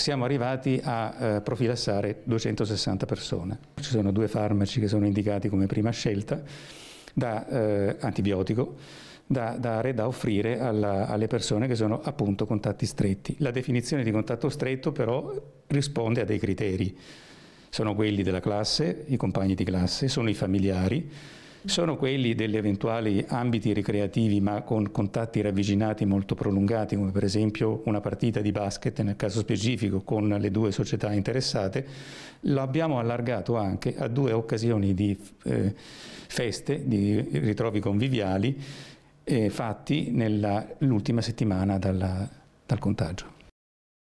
siamo arrivati a eh, profilassare 260 persone. Ci sono due farmaci che sono indicati come prima scelta da eh, antibiotico da dare, da offrire alla, alle persone che sono appunto contatti stretti. La definizione di contatto stretto però risponde a dei criteri. Sono quelli della classe, i compagni di classe, sono i familiari, sono quelli degli eventuali ambiti ricreativi ma con contatti ravvicinati molto prolungati come per esempio una partita di basket nel caso specifico con le due società interessate, lo abbiamo allargato anche a due occasioni di eh, feste, di ritrovi conviviali eh, fatti nell'ultima settimana dalla, dal contagio.